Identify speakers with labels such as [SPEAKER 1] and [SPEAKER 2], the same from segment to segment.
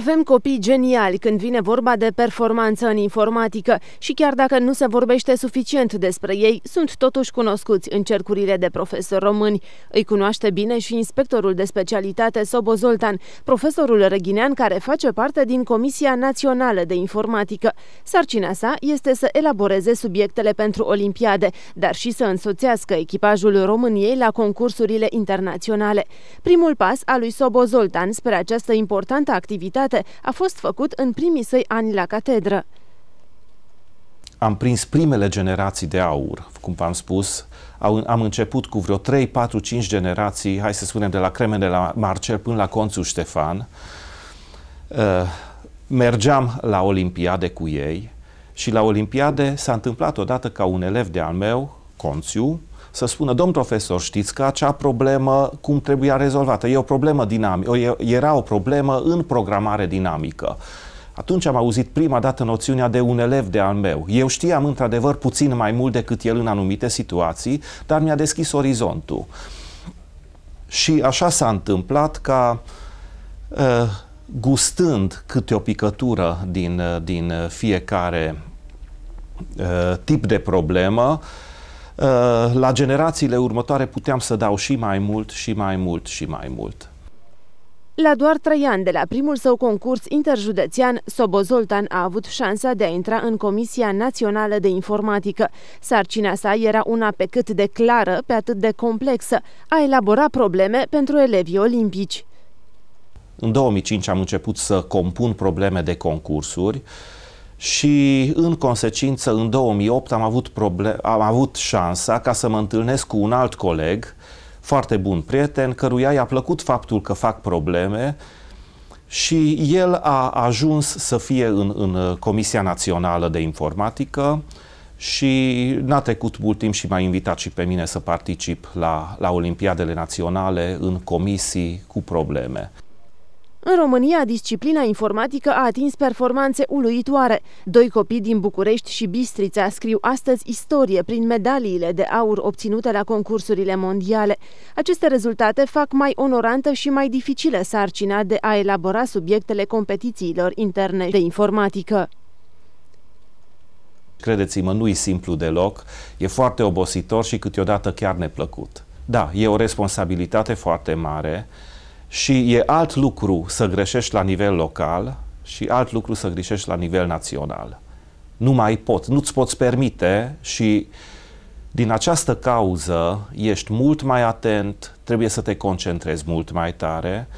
[SPEAKER 1] Avem copii geniali când vine vorba de performanță în informatică și chiar dacă nu se vorbește suficient despre ei, sunt totuși cunoscuți în cercurile de profesori români. Îi cunoaște bine și inspectorul de specialitate Sobo Zoltan, profesorul reghinean care face parte din Comisia Națională de Informatică. Sarcina sa este să elaboreze subiectele pentru olimpiade, dar și să însoțească echipajul României la concursurile internaționale. Primul pas al lui Sobo Zoltan spre această importantă activitate Universitate a fost făcut în primii săi ani la catedră.
[SPEAKER 2] Am prins primele generații de aur, cum v-am spus. Au, am început cu vreo 3, 4, 5 generații, hai să spunem, de la Cremene de la Marcel până la Conțu Ștefan. Uh, mergeam la Olimpiade cu ei și la Olimpiade s-a întâmplat odată ca un elev de al meu, Conțiu, să spună, domn profesor, știți că acea problemă cum trebuia rezolvată? E o problemă dinamică, era o problemă în programare dinamică. Atunci am auzit prima dată noțiunea de un elev de al meu. Eu știam într-adevăr puțin mai mult decât el în anumite situații, dar mi-a deschis orizontul. Și așa s-a întâmplat ca ă, gustând câte o picătură din, din fiecare ă, tip de problemă, uh, Uh, la generațiile următoare puteam să dau și mai mult, și mai mult, și mai mult.
[SPEAKER 1] La doar trei ani de la primul său concurs interjudețean, Sobozoltan a avut șansa de a intra în Comisia Națională de Informatică. Sarcina sa era una pe cât de clară, pe atât de complexă, a elabora probleme pentru elevii olimpici.
[SPEAKER 2] În 2005 am început să compun probleme de concursuri, uh, și în consecință în 2008 am avut, problem, am avut șansa ca să mă întâlnesc cu un alt coleg, foarte bun prieten, căruia i-a plăcut faptul că fac probleme și el a ajuns să fie în, în Comisia Națională de Informatică și n-a trecut mult timp și m-a invitat și pe mine să particip la, la Olimpiadele Naționale în comisii cu probleme.
[SPEAKER 1] În România, disciplina informatică a atins performanțe uluitoare. Doi copii din București și Bistrița scriu astăzi istorie prin medaliile de aur obținute la concursurile mondiale. Aceste rezultate fac mai onorantă și mai dificilă sarcina de a elabora subiectele competițiilor interne de informatică.
[SPEAKER 2] Credeți-mă, nu-i simplu deloc, e foarte obositor și câteodată chiar neplăcut. Da, e o responsabilitate foarte mare, și e alt lucru să greșești la nivel local și alt lucru să greșești la nivel național. Nu mai pot, nu-ți poți permite și din această cauză ești mult mai atent, trebuie să te concentrezi mult mai tare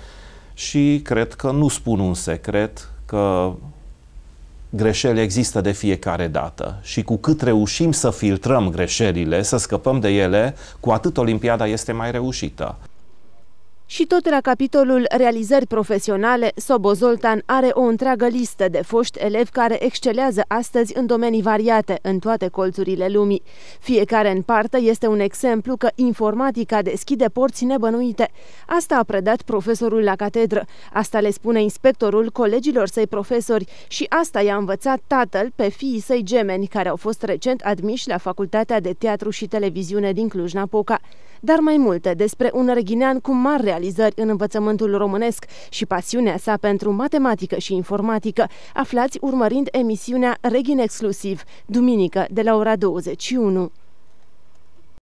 [SPEAKER 2] și cred că nu spun un secret că greșeli există de fiecare dată și cu cât reușim să filtrăm greșelile, să scăpăm de ele, cu atât Olimpiada este mai reușită.
[SPEAKER 1] Și tot la capitolul realizări profesionale, Sobo Zoltan are o întreagă listă de foști elevi care excelează astăzi în domenii variate, în toate colțurile lumii. Fiecare în parte este un exemplu că informatica deschide porți nebănuite. Asta a predat profesorul la catedră, asta le spune inspectorul colegilor săi profesori și asta i-a învățat tatăl pe fiii săi gemeni, care au fost recent admiși la Facultatea de Teatru și Televiziune din Cluj-Napoca dar mai multe despre un răghinean cu mari realizări în învățământul românesc și pasiunea sa pentru matematică și informatică, aflați urmărind emisiunea Reghin Exclusiv, duminică de la ora 21.